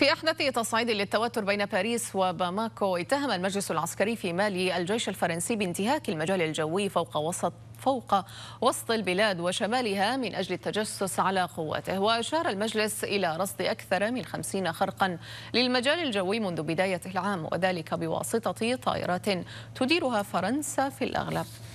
في أحدث تصعيد للتوتر بين باريس وباماكو اتهم المجلس العسكري في مالي الجيش الفرنسي بانتهاك المجال الجوي فوق وسط فوق وسط البلاد وشمالها من أجل التجسس على قواته وأشار المجلس إلى رصد أكثر من خمسين خرقا للمجال الجوي منذ بداية العام وذلك بواسطة طائرات تديرها فرنسا في الأغلب